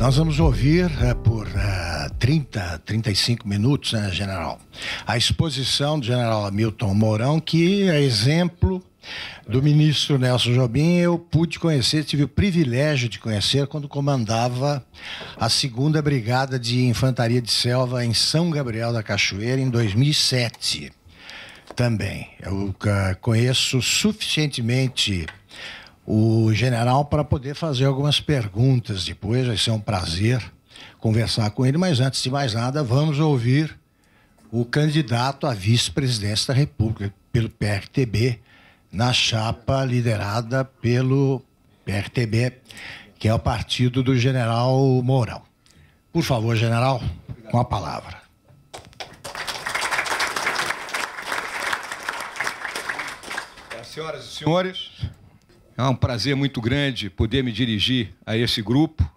Nós vamos ouvir é, por uh, 30, 35 minutos, né, general, a exposição do general Hamilton Mourão, que é exemplo do ministro Nelson Jobim, eu pude conhecer, tive o privilégio de conhecer quando comandava a segunda brigada de infantaria de selva em São Gabriel da Cachoeira em 2007. Também eu é, conheço suficientemente o general para poder fazer algumas perguntas depois. Vai ser um prazer conversar com ele, mas antes de mais nada, vamos ouvir o candidato a vice-presidência da República pelo PRTB, na chapa liderada pelo PRTB, que é o partido do general Mourão. Por favor, general, com a palavra. É, senhoras e senhores, é um prazer muito grande poder me dirigir a esse grupo,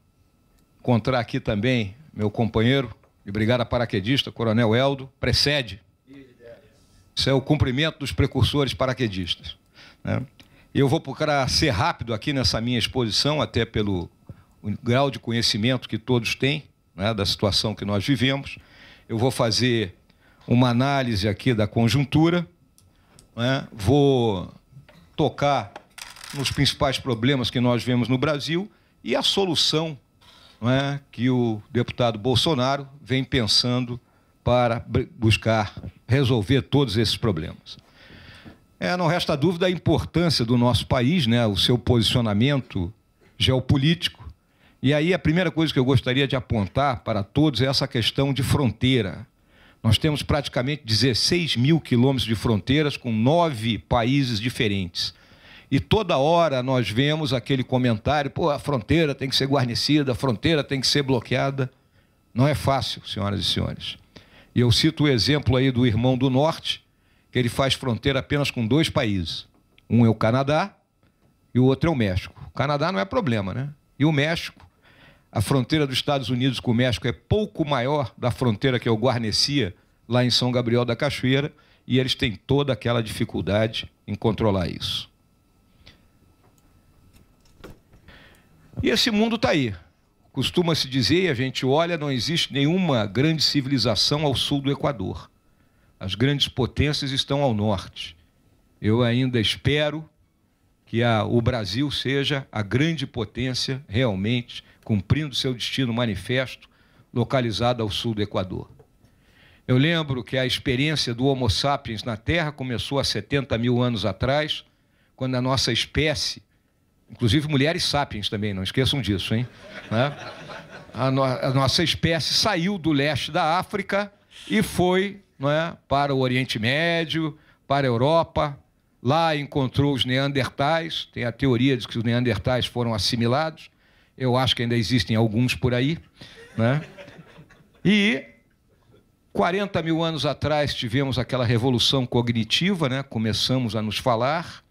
encontrar aqui também meu companheiro de brigada paraquedista, Coronel Eldo, precede. Isso é o cumprimento dos precursores paraquedistas. Né? Eu vou procurar ser rápido aqui nessa minha exposição, até pelo grau de conhecimento que todos têm né, da situação que nós vivemos. Eu vou fazer uma análise aqui da conjuntura, né? vou tocar nos principais problemas que nós vemos no Brasil e a solução é, que o deputado Bolsonaro vem pensando para buscar resolver todos esses problemas. É, não resta dúvida a importância do nosso país, né, o seu posicionamento geopolítico. E aí a primeira coisa que eu gostaria de apontar para todos é essa questão de fronteira. Nós temos praticamente 16 mil quilômetros de fronteiras com nove países diferentes. E toda hora nós vemos aquele comentário: pô, a fronteira tem que ser guarnecida, a fronteira tem que ser bloqueada. Não é fácil, senhoras e senhores. E eu cito o exemplo aí do irmão do Norte, que ele faz fronteira apenas com dois países: um é o Canadá e o outro é o México. O Canadá não é problema, né? E o México, a fronteira dos Estados Unidos com o México é pouco maior da fronteira que eu guarnecia lá em São Gabriel da Cachoeira, e eles têm toda aquela dificuldade em controlar isso. E esse mundo está aí. Costuma-se dizer, e a gente olha, não existe nenhuma grande civilização ao sul do Equador. As grandes potências estão ao norte. Eu ainda espero que a, o Brasil seja a grande potência realmente, cumprindo seu destino manifesto, localizada ao sul do Equador. Eu lembro que a experiência do Homo sapiens na Terra começou há 70 mil anos atrás, quando a nossa espécie Inclusive mulheres sapiens também, não esqueçam disso, hein? Né? A, no a, nossa espécie saiu do leste da África e foi né, para o Oriente Médio, para a Europa. Lá encontrou os neandertais. Tem a teoria de que os neandertais foram assimilados. Eu acho que ainda existem alguns por aí. Né? E 40 mil anos atrás tivemos aquela revolução cognitiva, né? começamos a nos falar.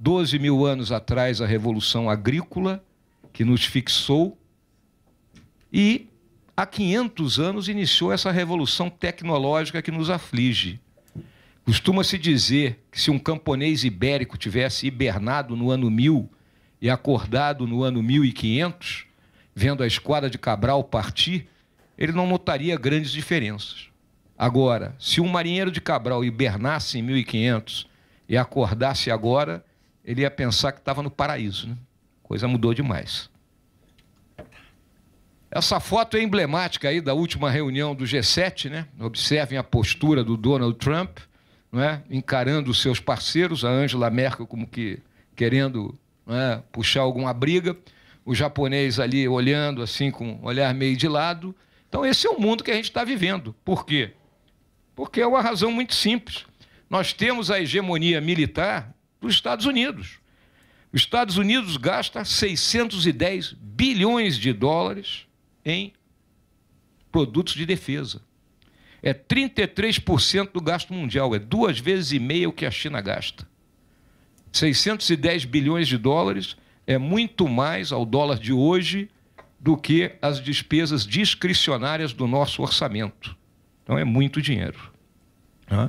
12 mil anos atrás, a Revolução Agrícola, que nos fixou, e há 500 anos iniciou essa revolução tecnológica que nos aflige. Costuma-se dizer que se um camponês ibérico tivesse hibernado no ano 1000 e acordado no ano 1500, vendo a esquadra de Cabral partir, ele não notaria grandes diferenças. Agora, se um marinheiro de Cabral hibernasse em 1500 e acordasse agora, ele ia pensar que estava no paraíso. Né? Coisa mudou demais. Essa foto é emblemática aí da última reunião do G7, né? Observem a postura do Donald Trump, não é? encarando os seus parceiros, a Angela Merkel como que querendo é? puxar alguma briga, o japonês ali olhando assim com um olhar meio de lado. Então esse é o mundo que a gente está vivendo. Por quê? Porque é uma razão muito simples. Nós temos a hegemonia militar dos Estados Unidos. Os Estados Unidos gasta 610 bilhões de dólares em produtos de defesa. É 33% do gasto mundial, é duas vezes e meia o que a China gasta. 610 bilhões de dólares é muito mais ao dólar de hoje do que as despesas discricionárias do nosso orçamento. Então é muito dinheiro. Né?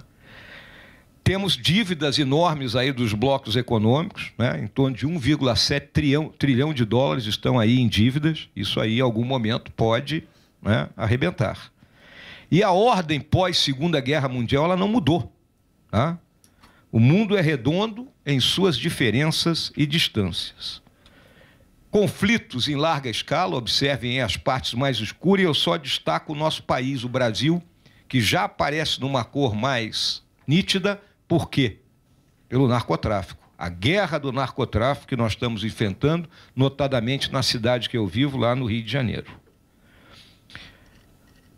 temos dívidas enormes aí dos blocos econômicos, né? em torno de 1,7 trilhão, trilhão de dólares estão aí em dívidas. Isso aí, em algum momento, pode né, arrebentar. E a ordem pós-Segunda Guerra Mundial ela não mudou. Tá? O mundo é redondo em suas diferenças e distâncias. Conflitos em larga escala, observem as partes mais escuras, e eu só destaco o nosso país, o Brasil, que já aparece numa cor mais nítida, por quê? Pelo narcotráfico. A guerra do narcotráfico que nós estamos enfrentando, notadamente na cidade que eu vivo, lá no Rio de Janeiro.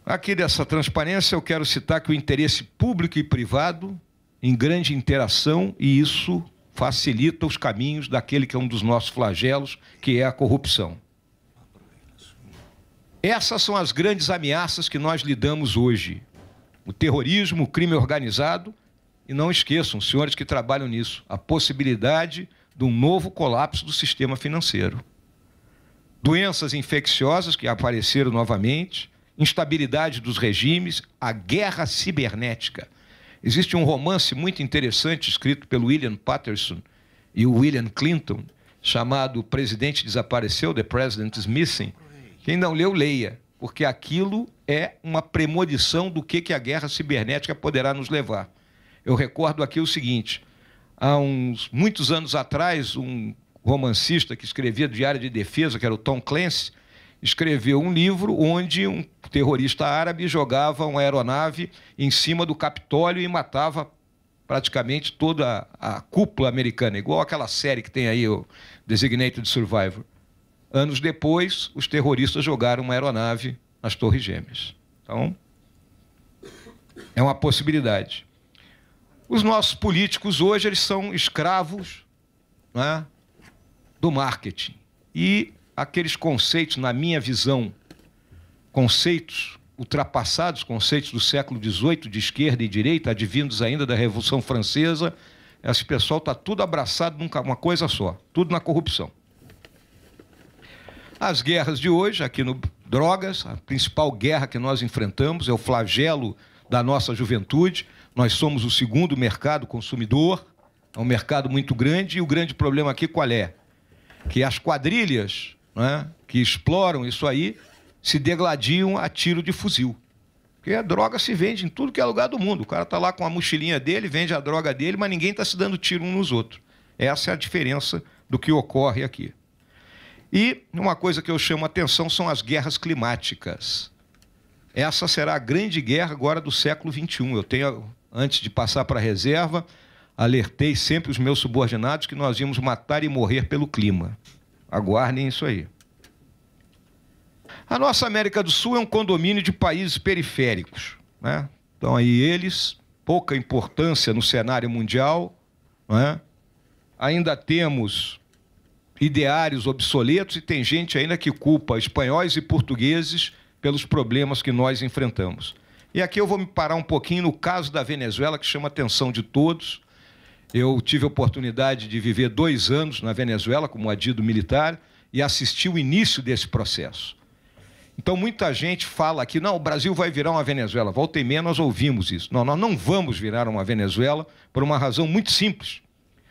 Aqui dessa transparência, eu quero citar que o interesse público e privado em grande interação e isso facilita os caminhos daquele que é um dos nossos flagelos, que é a corrupção. Essas são as grandes ameaças que nós lidamos hoje: o terrorismo, o crime organizado e não esqueçam, senhores que trabalham nisso, a possibilidade de um novo colapso do sistema financeiro. Doenças infecciosas que apareceram novamente, instabilidade dos regimes, a guerra cibernética. Existe um romance muito interessante escrito pelo William Patterson e o William Clinton, chamado O Presidente Desapareceu, The President is Missing. Quem não leu, leia, porque aquilo é uma premonição do que, que a guerra cibernética poderá nos levar. Eu recordo aqui o seguinte: há uns muitos anos atrás, um romancista que escrevia diário de defesa, que era o Tom Clancy, escreveu um livro onde um terrorista árabe jogava uma aeronave em cima do Capitólio e matava praticamente toda a cúpula americana, igual aquela série que tem aí, o Designated Survivor. Anos depois, os terroristas jogaram uma aeronave nas Torres Gêmeas. Então, é uma possibilidade. Os nossos políticos hoje eles são escravos né, do marketing. E aqueles conceitos, na minha visão, conceitos ultrapassados, conceitos do século XVIII de esquerda e direita, advindos ainda da Revolução Francesa, esse pessoal está tudo abraçado numa coisa só, tudo na corrupção. As guerras de hoje, aqui no Drogas, a principal guerra que nós enfrentamos é o flagelo da nossa juventude. Nós somos o segundo mercado consumidor, é um mercado muito grande, e o grande problema aqui qual é? Que as quadrilhas né, que exploram isso aí se degladiam a tiro de fuzil. Porque a droga se vende em tudo que é lugar do mundo. O cara está lá com a mochilinha dele, vende a droga dele, mas ninguém está se dando tiro um nos outros. Essa é a diferença do que ocorre aqui. E uma coisa que eu chamo a atenção são as guerras climáticas. Essa será a grande guerra agora do século XXI. Eu tenho antes de passar para a reserva, alertei sempre os meus subordinados que nós íamos matar e morrer pelo clima. Aguardem isso aí. A nossa América do Sul é um condomínio de países periféricos. Né? Então, aí eles, pouca importância no cenário mundial. Né? Ainda temos ideários obsoletos e tem gente ainda que culpa espanhóis e portugueses pelos problemas que nós enfrentamos. E aqui eu vou me parar um pouquinho no caso da Venezuela, que chama a atenção de todos. Eu tive a oportunidade de viver dois anos na Venezuela como adido militar e assisti o início desse processo. Então, muita gente fala aqui, não, o Brasil vai virar uma Venezuela. Volta e meia nós ouvimos isso. Não, nós não vamos virar uma Venezuela por uma razão muito simples.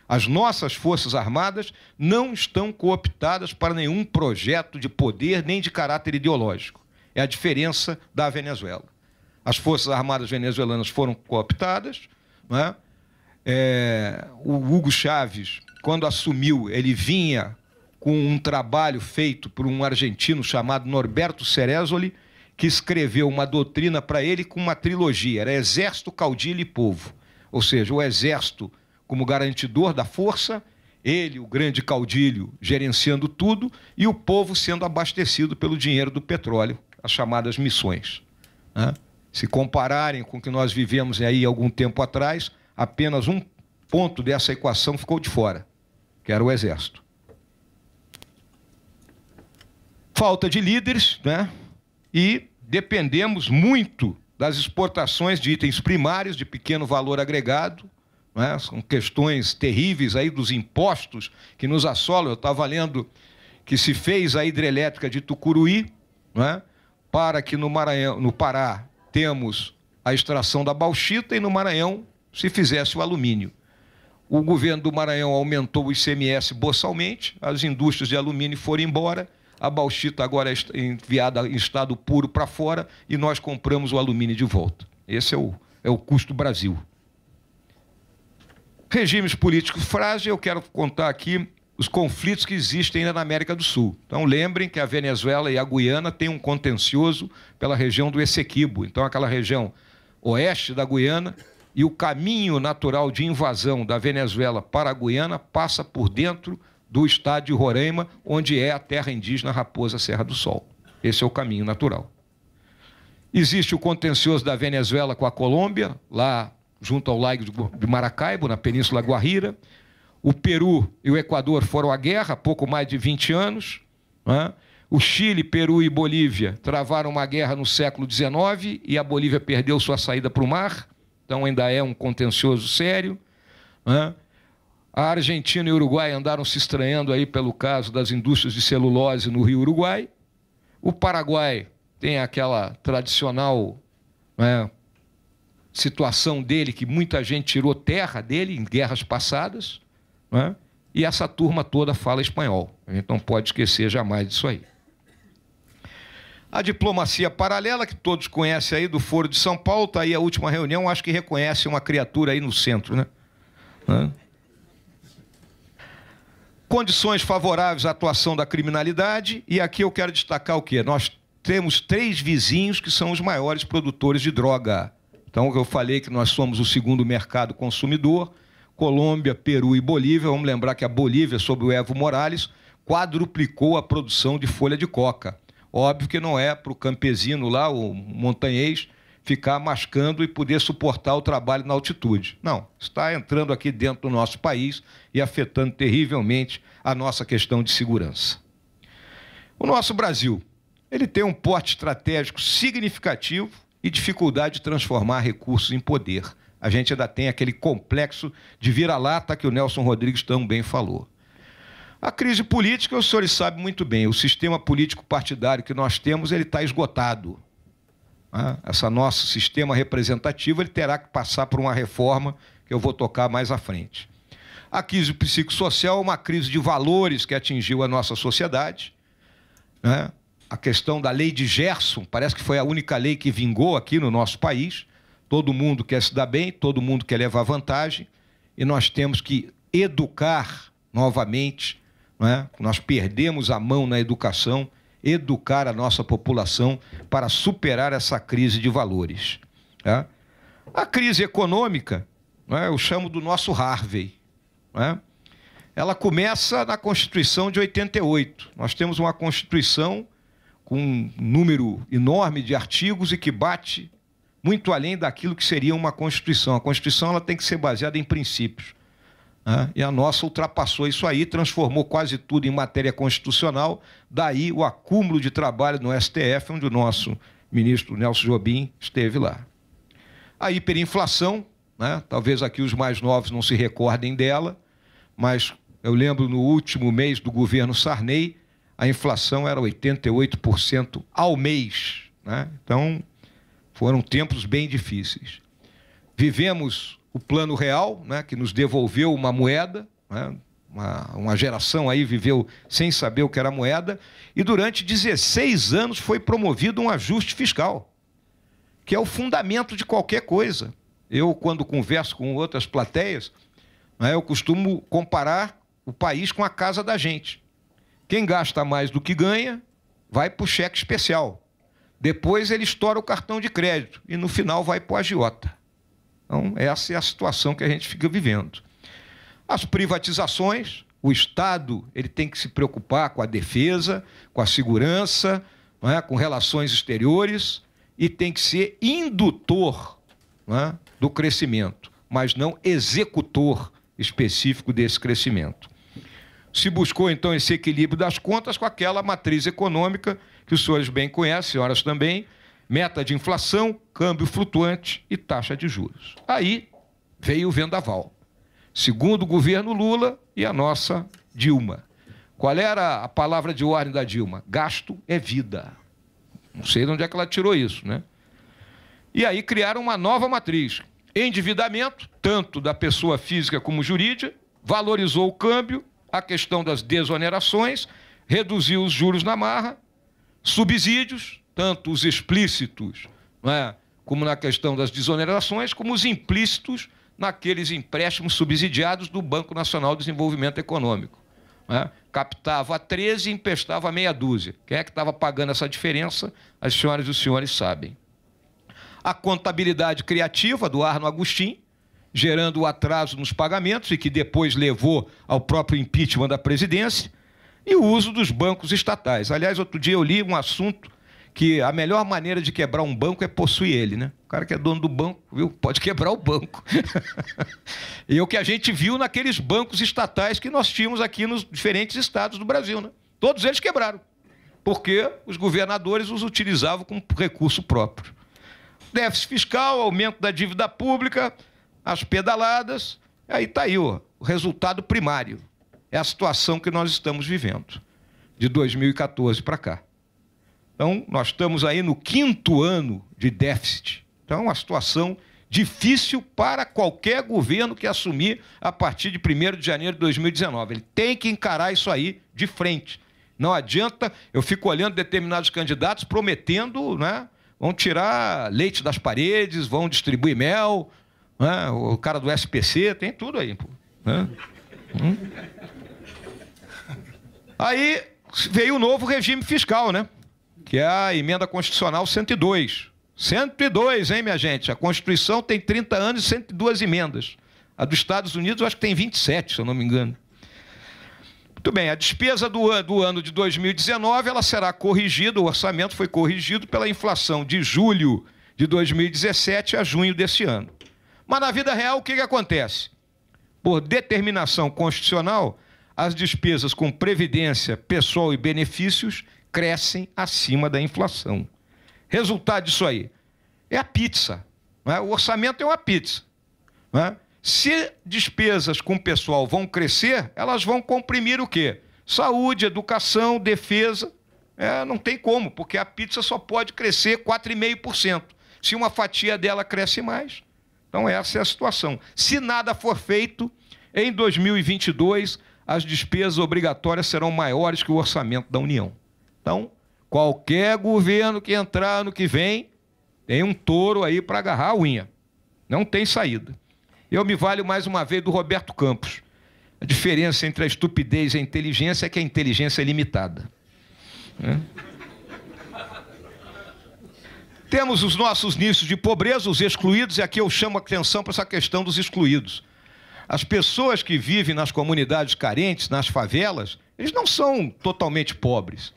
As nossas Forças Armadas não estão cooptadas para nenhum projeto de poder nem de caráter ideológico. É a diferença da Venezuela as Forças Armadas venezuelanas foram cooptadas. Né? É, o Hugo Chaves, quando assumiu, ele vinha com um trabalho feito por um argentino chamado Norberto Cerezoli, que escreveu uma doutrina para ele com uma trilogia: era Exército, Caudilho e Povo. Ou seja, o Exército como garantidor da força, ele, o grande caudilho, gerenciando tudo e o povo sendo abastecido pelo dinheiro do petróleo, as chamadas missões. Né? Se compararem com o que nós vivemos aí algum tempo atrás, apenas um ponto dessa equação ficou de fora, que era o Exército. Falta de líderes, né? E dependemos muito das exportações de itens primários de pequeno valor agregado, né? são questões terríveis aí dos impostos que nos assolam. Eu estava lendo que se fez a hidrelétrica de Tucuruí, né? para que no, Maranhão, no Pará temos a extração da bauxita e no Maranhão se fizesse o alumínio. O governo do Maranhão aumentou o ICMS boçalmente, as indústrias de alumínio foram embora, a bauxita agora é enviada em estado puro para fora e nós compramos o alumínio de volta. Esse é o, é o custo Brasil. Regimes políticos frágeis, eu quero contar aqui os conflitos que existem ainda na América do Sul. Então, lembrem que a Venezuela e a Guiana têm um contencioso pela região do Essequibo. Então, aquela região oeste da Guiana e o caminho natural de invasão da Venezuela para a Guiana passa por dentro do estado de Roraima, onde é a terra indígena Raposa Serra do Sol. Esse é o caminho natural. Existe o contencioso da Venezuela com a Colômbia, lá junto ao Lago de Maracaibo, na Península Guajira o Peru e o Equador foram à guerra há pouco mais de 20 anos. Né? O Chile, Peru e Bolívia travaram uma guerra no século XIX e a Bolívia perdeu sua saída para o mar, então ainda é um contencioso sério. Né? A Argentina e o Uruguai andaram se estranhando aí pelo caso das indústrias de celulose no Rio Uruguai. O Paraguai tem aquela tradicional né, situação dele que muita gente tirou terra dele em guerras passadas. Né? E essa turma toda fala espanhol. A gente não pode esquecer jamais disso aí. A diplomacia paralela, que todos conhecem aí, do Foro de São Paulo, está aí a última reunião, acho que reconhece uma criatura aí no centro, né? né? Condições favoráveis à atuação da criminalidade, e aqui eu quero destacar o quê? Nós temos três vizinhos que são os maiores produtores de droga. Então, eu falei que nós somos o segundo mercado consumidor, Colômbia, Peru e Bolívia. Vamos lembrar que a Bolívia, sob o Evo Morales, quadruplicou a produção de folha de coca. Óbvio que não é para o campesino lá, o montanhês, ficar mascando e poder suportar o trabalho na altitude. Não, está entrando aqui dentro do nosso país e afetando terrivelmente a nossa questão de segurança. O nosso Brasil, ele tem um porte estratégico significativo e dificuldade de transformar recursos em poder a gente ainda tem aquele complexo de vira-lata que o Nelson Rodrigues também falou. A crise política, os senhores sabem muito bem, o sistema político partidário que nós temos, ele está esgotado. Ah, esse nosso sistema representativo, ele terá que passar por uma reforma que eu vou tocar mais à frente. A crise psicossocial é uma crise de valores que atingiu a nossa sociedade. Né? A questão da lei de Gerson, parece que foi a única lei que vingou aqui no nosso país. Todo mundo quer se dar bem, todo mundo quer levar vantagem, e nós temos que educar novamente. É? Nós perdemos a mão na educação, educar a nossa população para superar essa crise de valores. É? A crise econômica, é? eu chamo do nosso Harvey. É? Ela começa na Constituição de 88. Nós temos uma Constituição com um número enorme de artigos e que bate muito além daquilo que seria uma Constituição. A Constituição ela tem que ser baseada em princípios. Né? E a nossa ultrapassou isso aí, transformou quase tudo em matéria constitucional, daí o acúmulo de trabalho no STF, onde o nosso ministro Nelson Jobim esteve lá. A hiperinflação, né? talvez aqui os mais novos não se recordem dela, mas eu lembro no último mês do governo Sarney, a inflação era 88% ao mês. Né? Então, foram tempos bem difíceis. Vivemos o plano real, né, que nos devolveu uma moeda, né, uma, uma geração aí viveu sem saber o que era moeda, e durante 16 anos foi promovido um ajuste fiscal, que é o fundamento de qualquer coisa. Eu, quando converso com outras plateias, né, eu costumo comparar o país com a casa da gente. Quem gasta mais do que ganha vai para o cheque especial. Depois ele estoura o cartão de crédito e no final vai para o agiota. Então, essa é a situação que a gente fica vivendo. As privatizações, o Estado ele tem que se preocupar com a defesa, com a segurança, é? com relações exteriores e tem que ser indutor é? do crescimento, mas não executor específico desse crescimento. Se buscou, então, esse equilíbrio das contas com aquela matriz econômica que os senhores bem conhecem, senhoras também, meta de inflação, câmbio flutuante e taxa de juros. Aí veio o vendaval. Segundo o governo Lula e a nossa Dilma. Qual era a palavra de ordem da Dilma? Gasto é vida. Não sei de onde é que ela tirou isso, né? E aí criaram uma nova matriz. Endividamento, tanto da pessoa física como jurídica, valorizou o câmbio, a questão das desonerações, reduziu os juros na marra subsídios, tanto os explícitos, é? como na questão das desonerações, como os implícitos naqueles empréstimos subsidiados do Banco Nacional de Desenvolvimento Econômico. É? Captava 13 e emprestava meia dúzia. Quem é que estava pagando essa diferença? As senhoras e os senhores sabem. A contabilidade criativa do Arno Agostinho, gerando o atraso nos pagamentos e que depois levou ao próprio impeachment da presidência e o uso dos bancos estatais. Aliás, outro dia eu li um assunto que a melhor maneira de quebrar um banco é possuir ele, né? O cara que é dono do banco, viu? Pode quebrar o banco. e o que a gente viu naqueles bancos estatais que nós tínhamos aqui nos diferentes estados do Brasil, né? Todos eles quebraram, porque os governadores os utilizavam como recurso próprio. Déficit fiscal, aumento da dívida pública, as pedaladas, aí tá aí ó, o resultado primário é a situação que nós estamos vivendo, de 2014 para cá. Então, nós estamos aí no quinto ano de déficit. Então, é uma situação difícil para qualquer governo que assumir a partir de 1 de janeiro de 2019. Ele tem que encarar isso aí de frente. Não adianta, eu fico olhando determinados candidatos prometendo, né? Vão tirar leite das paredes, vão distribuir mel, né? o cara do SPC, tem tudo aí. Né? Hum? Aí veio o novo regime fiscal, né? Que é a emenda constitucional 102. 102, hein, minha gente? A Constituição tem 30 anos e 102 emendas. A dos Estados Unidos, eu acho que tem 27, se eu não me engano. Muito bem, a despesa do, ano, do ano de 2019 ela será corrigida, o orçamento foi corrigido pela inflação de julho de 2017 a junho desse ano. Mas na vida real, o que, que acontece? Por determinação constitucional, as despesas com previdência, pessoal e benefícios crescem acima da inflação. Resultado disso aí é a pizza. É? O orçamento é uma pizza. É? Se despesas com pessoal vão crescer, elas vão comprimir o quê? Saúde, educação, defesa. É, não tem como, porque a pizza só pode crescer 4,5%. Se uma fatia dela cresce mais, então essa é a situação. Se nada for feito, em 2022 as despesas obrigatórias serão maiores que o orçamento da União. Então, qualquer governo que entrar no que vem, tem um touro aí para agarrar a unha. Não tem saída. Eu me valho mais uma vez do Roberto Campos. A diferença entre a estupidez e a inteligência é que a inteligência é limitada. Né? Temos os nossos níveis de pobreza, os excluídos, e aqui eu chamo a atenção para essa questão dos excluídos. As pessoas que vivem nas comunidades carentes, nas favelas, eles não são totalmente pobres.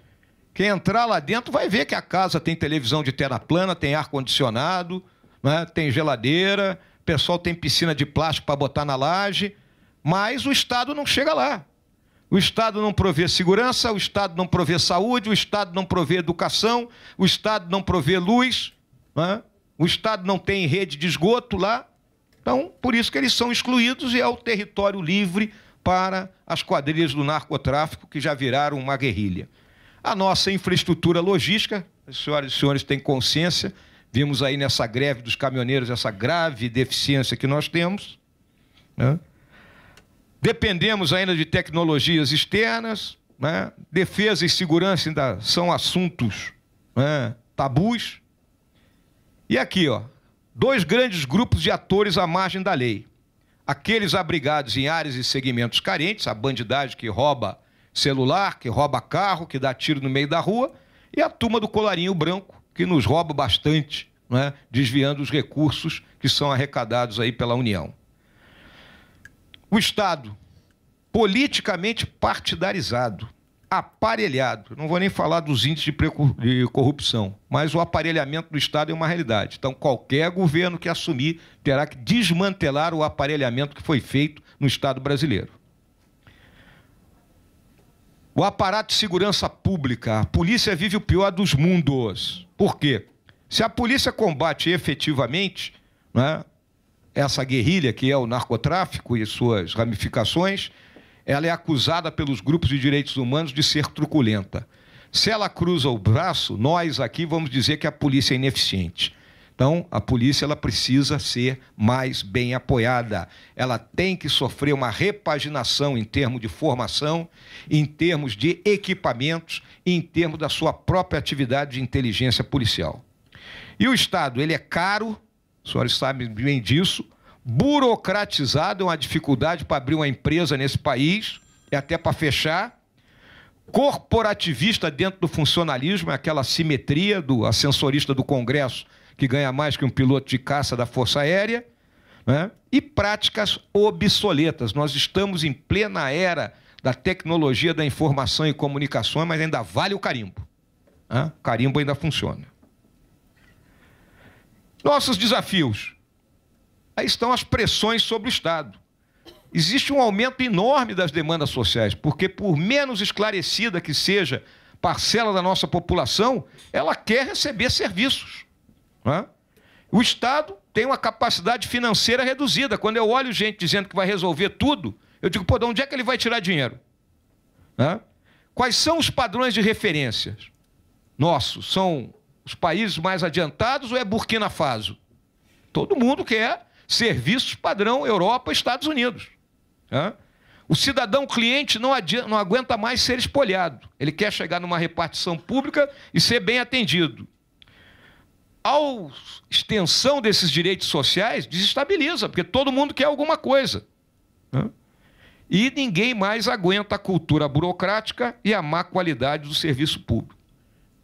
Quem entrar lá dentro vai ver que a casa tem televisão de tela plana, tem ar-condicionado, né? tem geladeira, o pessoal tem piscina de plástico para botar na laje, mas o Estado não chega lá. O Estado não provê segurança, o Estado não provê saúde, o Estado não provê educação, o Estado não provê luz, né? o Estado não tem rede de esgoto lá. Então, por isso que eles são excluídos e é o território livre para as quadrilhas do narcotráfico que já viraram uma guerrilha. A nossa infraestrutura logística, senhoras e senhores têm consciência, vimos aí nessa greve dos caminhoneiros essa grave deficiência que nós temos. Né? Dependemos ainda de tecnologias externas, né? defesa e segurança ainda são assuntos né? tabus. E aqui, ó, dois grandes grupos de atores à margem da lei. Aqueles abrigados em áreas e segmentos carentes, a bandidagem que rouba celular, que rouba carro, que dá tiro no meio da rua, e a turma do colarinho branco, que nos rouba bastante, né, desviando os recursos que são arrecadados aí pela União. O Estado, politicamente partidarizado, aparelhado. Não vou nem falar dos índices de corrupção, mas o aparelhamento do Estado é uma realidade. Então, qualquer governo que assumir terá que desmantelar o aparelhamento que foi feito no Estado brasileiro. O aparato de segurança pública. A polícia vive o pior dos mundos. Por quê? Se a polícia combate efetivamente né, essa guerrilha que é o narcotráfico e suas ramificações ela é acusada pelos grupos de direitos humanos de ser truculenta. Se ela cruza o braço, nós aqui vamos dizer que a polícia é ineficiente. Então, a polícia ela precisa ser mais bem apoiada. Ela tem que sofrer uma repaginação em termos de formação, em termos de equipamentos, em termos da sua própria atividade de inteligência policial. E o Estado, ele é caro, os senhores sabem bem disso, burocratizado, é uma dificuldade para abrir uma empresa nesse país e até para fechar. Corporativista dentro do funcionalismo, é aquela simetria do ascensorista do Congresso que ganha mais que um piloto de caça da Força Aérea. Né? E práticas obsoletas. Nós estamos em plena era da tecnologia da informação e comunicações, mas ainda vale o carimbo. Né? O carimbo ainda funciona. Nossos desafios. Aí estão as pressões sobre o Estado. Existe um aumento enorme das demandas sociais, porque por menos esclarecida que seja parcela da nossa população, ela quer receber serviços. Né? O Estado tem uma capacidade financeira reduzida. Quando eu olho gente dizendo que vai resolver tudo, eu digo, pô, de onde é que ele vai tirar dinheiro? Né? Quais são os padrões de referências nossos? São os países mais adiantados ou é Burkina Faso? Todo mundo quer Serviços padrão Europa, Estados Unidos. Né? O cidadão cliente não, adianta, não aguenta mais ser espolhado. Ele quer chegar numa repartição pública e ser bem atendido. A extensão desses direitos sociais desestabiliza, porque todo mundo quer alguma coisa. Né? E ninguém mais aguenta a cultura burocrática e a má qualidade do serviço público.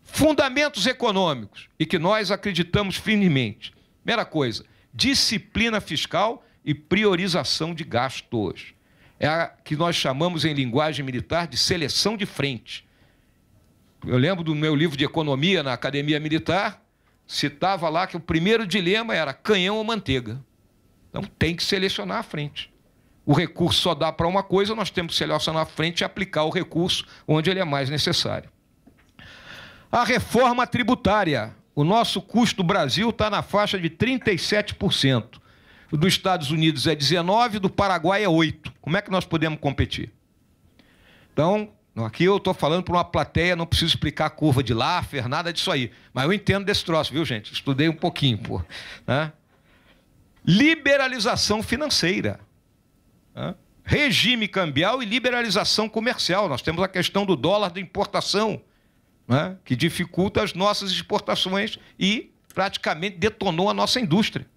Fundamentos econômicos, e que nós acreditamos firmemente. Primeira coisa, disciplina fiscal e priorização de gastos. É a que nós chamamos em linguagem militar de seleção de frente. Eu lembro do meu livro de economia na academia militar, citava lá que o primeiro dilema era canhão ou manteiga. Então tem que selecionar a frente. O recurso só dá para uma coisa, nós temos que selecionar a frente e aplicar o recurso onde ele é mais necessário. A reforma tributária o nosso custo do Brasil está na faixa de 37%. O dos Estados Unidos é 19%, do Paraguai é 8%. Como é que nós podemos competir? Então, aqui eu estou falando para uma plateia, não preciso explicar a curva de Laffer, nada disso aí. Mas eu entendo desse troço, viu, gente? Estudei um pouquinho, pô. Né? Liberalização financeira. Né? Regime cambial e liberalização comercial. Nós temos a questão do dólar de importação né, que dificulta as nossas exportações e praticamente detonou a nossa indústria.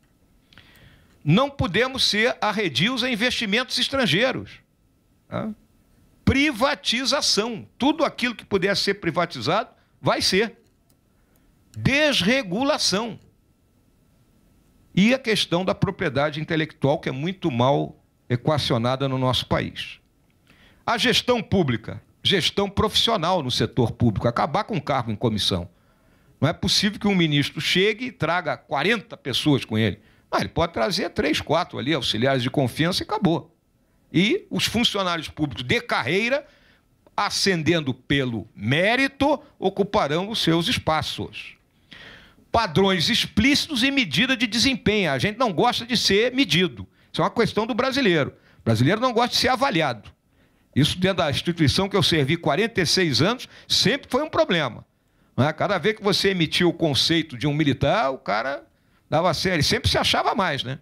Não podemos ser arredios a investimentos estrangeiros. Né? Privatização. Tudo aquilo que puder ser privatizado vai ser. Desregulação. E a questão da propriedade intelectual, que é muito mal equacionada no nosso país. A gestão pública gestão profissional no setor público, acabar com o cargo em comissão. Não é possível que um ministro chegue e traga 40 pessoas com ele. Ah, ele pode trazer três, quatro ali, auxiliares de confiança e acabou. E os funcionários públicos de carreira, ascendendo pelo mérito, ocuparão os seus espaços. Padrões explícitos e medida de desempenho. A gente não gosta de ser medido. Isso é uma questão do brasileiro. O brasileiro não gosta de ser avaliado. Isso dentro da instituição que eu servi 46 anos, sempre foi um problema. Né? Cada vez que você emitia o conceito de um militar, o cara dava sério, ele sempre se achava mais, né?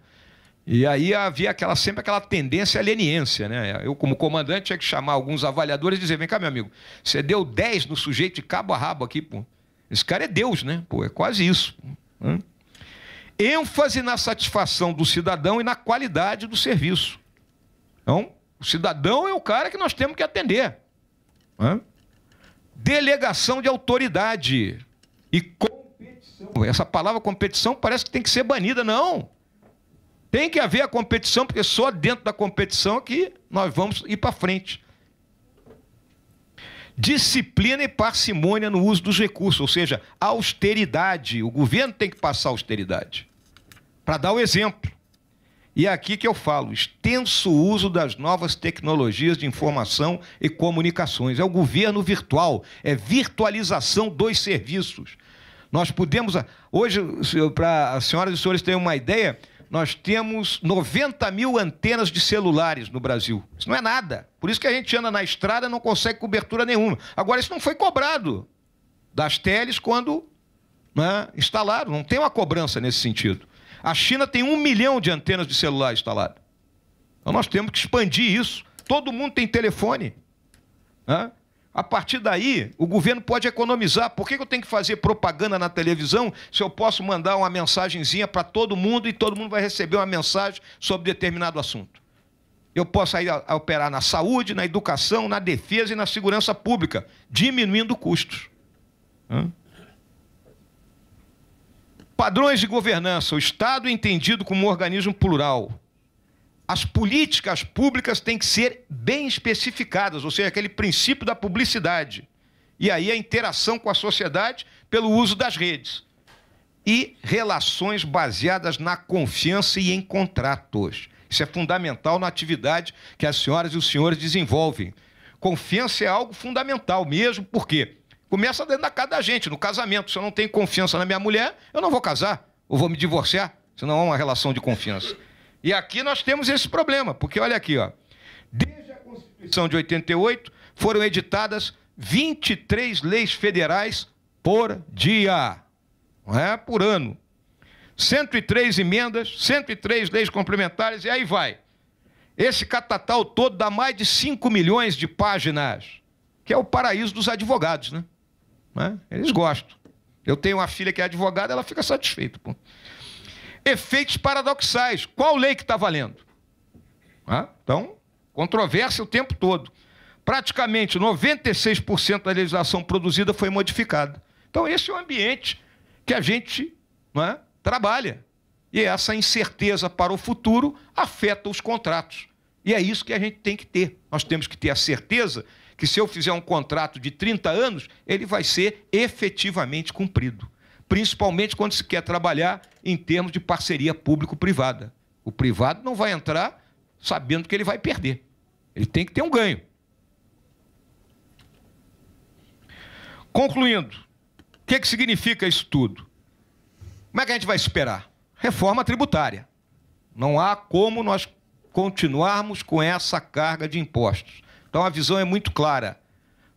E aí havia aquela, sempre aquela tendência leniência, né? Eu, como comandante, tinha que chamar alguns avaliadores e dizer: vem cá, meu amigo, você deu 10 no sujeito de cabo a rabo aqui, pô. Esse cara é Deus, né? Pô, é quase isso. Né? ênfase na satisfação do cidadão e na qualidade do serviço. Então, o cidadão é o cara que nós temos que atender. Hã? Delegação de autoridade e competição. Essa palavra competição parece que tem que ser banida, não. Tem que haver a competição, porque só dentro da competição é que nós vamos ir para frente. Disciplina e parcimônia no uso dos recursos, ou seja, austeridade. O governo tem que passar austeridade. Para dar o um exemplo. E é aqui que eu falo, extenso uso das novas tecnologias de informação e comunicações. É o governo virtual, é virtualização dos serviços. Nós podemos. Hoje, para as senhoras e senhores terem uma ideia, nós temos 90 mil antenas de celulares no Brasil. Isso não é nada. Por isso que a gente anda na estrada e não consegue cobertura nenhuma. Agora, isso não foi cobrado das teles quando né, instalaram. Não tem uma cobrança nesse sentido. A China tem um milhão de antenas de celular instaladas. Então nós temos que expandir isso. Todo mundo tem telefone. Né? A partir daí, o governo pode economizar. Por que eu tenho que fazer propaganda na televisão se eu posso mandar uma mensagenzinha para todo mundo e todo mundo vai receber uma mensagem sobre determinado assunto? Eu posso aí operar na saúde, na educação, na defesa e na segurança pública, diminuindo custos. Hã? Padrões de governança, o Estado é entendido como um organismo plural. As políticas públicas têm que ser bem especificadas, ou seja, aquele princípio da publicidade. E aí a interação com a sociedade pelo uso das redes. E relações baseadas na confiança e em contratos. Isso é fundamental na atividade que as senhoras e os senhores desenvolvem. Confiança é algo fundamental mesmo, porque quê? Começa dentro da casa da gente, no casamento. Se eu não tenho confiança na minha mulher, eu não vou casar, ou vou me divorciar, se não há é uma relação de confiança. E aqui nós temos esse problema, porque olha aqui, ó. Desde a Constituição de 88 foram editadas 23 leis federais por dia, não é? Por ano. 103 emendas, 103 leis complementares e aí vai. Esse catatal todo dá mais de 5 milhões de páginas, que é o paraíso dos advogados, né? Né? Eles gostam. Eu tenho uma filha que é advogada, ela fica satisfeita. Pô. Efeitos paradoxais. Qual lei que está valendo? então, controvérsia o tempo todo. Praticamente 96% da legislação produzida foi modificada. Então, esse é o ambiente que a gente é, trabalha. E essa incerteza para o futuro afeta os contratos. E é isso que a gente tem que ter. Nós temos que ter a certeza que se eu fizer um contrato de 30 anos, ele vai ser efetivamente cumprido. Principalmente quando se quer trabalhar em termos de parceria público-privada. O privado não vai entrar sabendo que ele vai perder. Ele tem que ter um ganho. Concluindo, o que, que significa isso tudo? Como é que a gente vai esperar? Reforma tributária. Não há como nós continuarmos com essa carga de impostos. Então a visão é muito clara.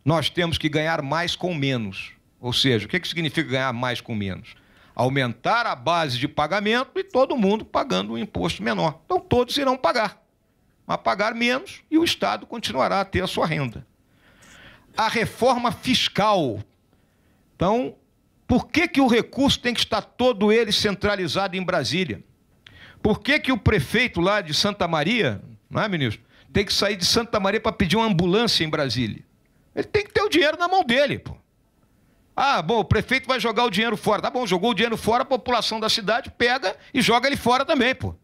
Nós temos que ganhar mais com menos. Ou seja, o que, que significa ganhar mais com menos? Aumentar a base de pagamento e todo mundo pagando um imposto menor. Então todos irão pagar, mas pagar menos e o Estado continuará a ter a sua renda. A reforma fiscal. Então, por que, que o recurso tem que estar todo ele centralizado em Brasília? Por que, que o prefeito lá de Santa Maria, não é, ministro? tem que sair de Santa Maria para pedir uma ambulância em Brasília. Ele tem que ter o dinheiro na mão dele, pô. Ah, bom, o prefeito vai jogar o dinheiro fora. Tá bom, jogou o dinheiro fora, a população da cidade pega e joga ele fora também, pô.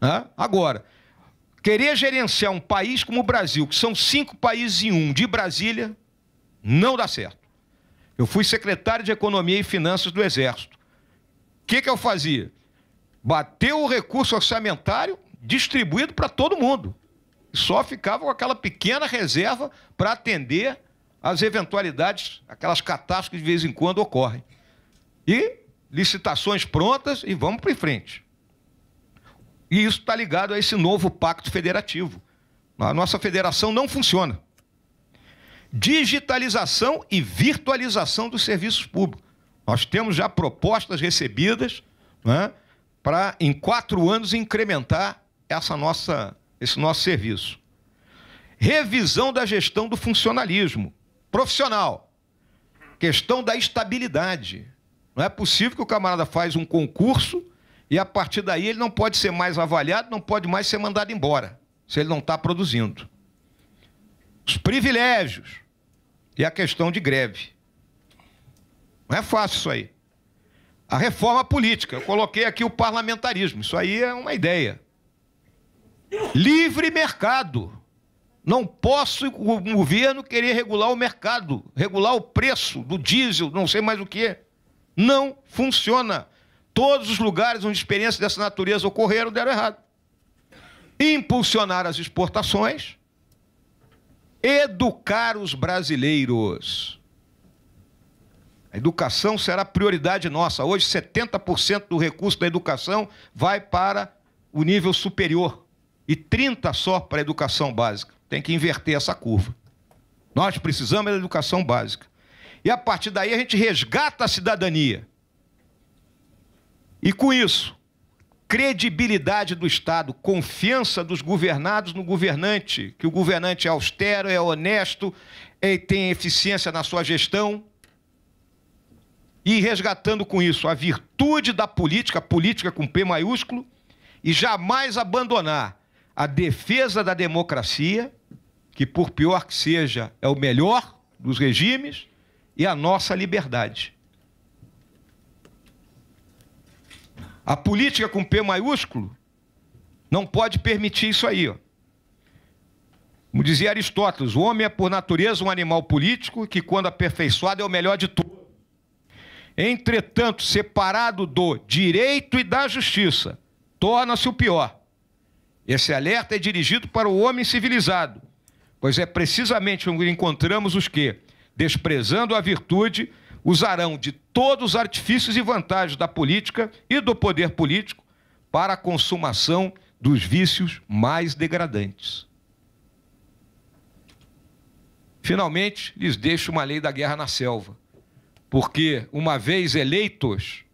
Né? Agora, querer gerenciar um país como o Brasil, que são cinco países em um, de Brasília, não dá certo. Eu fui secretário de Economia e Finanças do Exército. O que, que eu fazia? Bateu o recurso orçamentário distribuído para todo mundo só ficava com aquela pequena reserva para atender às eventualidades, aquelas catástrofes que de vez em quando ocorrem. E licitações prontas e vamos para frente. E isso está ligado a esse novo pacto federativo. A nossa federação não funciona. Digitalização e virtualização dos serviços públicos. Nós temos já propostas recebidas né, para, em quatro anos, incrementar essa nossa esse nosso serviço. Revisão da gestão do funcionalismo profissional. Questão da estabilidade. Não é possível que o camarada faz um concurso e a partir daí ele não pode ser mais avaliado, não pode mais ser mandado embora, se ele não está produzindo. Os privilégios e a questão de greve. Não é fácil isso aí. A reforma política. Eu coloquei aqui o parlamentarismo. Isso aí é uma ideia. Livre mercado. Não posso o governo querer regular o mercado, regular o preço do diesel, não sei mais o que. Não funciona. Todos os lugares onde experiências dessa natureza ocorreram deram errado. Impulsionar as exportações, educar os brasileiros. A educação será prioridade nossa. Hoje, 70% do recurso da educação vai para o nível superior e 30 só para a educação básica. Tem que inverter essa curva. Nós precisamos da educação básica. E a partir daí a gente resgata a cidadania. E com isso, credibilidade do Estado, confiança dos governados no governante, que o governante é austero, é honesto, é, tem eficiência na sua gestão. E resgatando com isso a virtude da política, política com P maiúsculo, e jamais abandonar a defesa da democracia, que por pior que seja, é o melhor dos regimes, e a nossa liberdade. A política com P maiúsculo não pode permitir isso aí. Ó. Como dizia Aristóteles, o homem é por natureza um animal político que, quando aperfeiçoado, é o melhor de todos. Entretanto, separado do direito e da justiça, torna-se o pior. Esse alerta é dirigido para o homem civilizado, pois é precisamente onde encontramos os que, desprezando a virtude, usarão de todos os artifícios e vantagens da política e do poder político para a consumação dos vícios mais degradantes. Finalmente, lhes deixo uma lei da guerra na selva, porque, uma vez eleitos,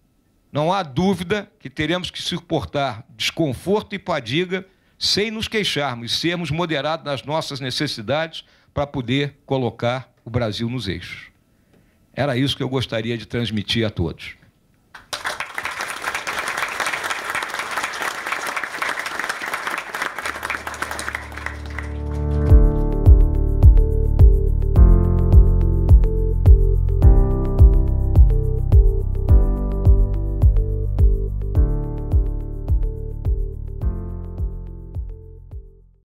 não há dúvida que teremos que suportar desconforto e padiga sem nos queixarmos, sermos moderados nas nossas necessidades para poder colocar o Brasil nos eixos. Era isso que eu gostaria de transmitir a todos.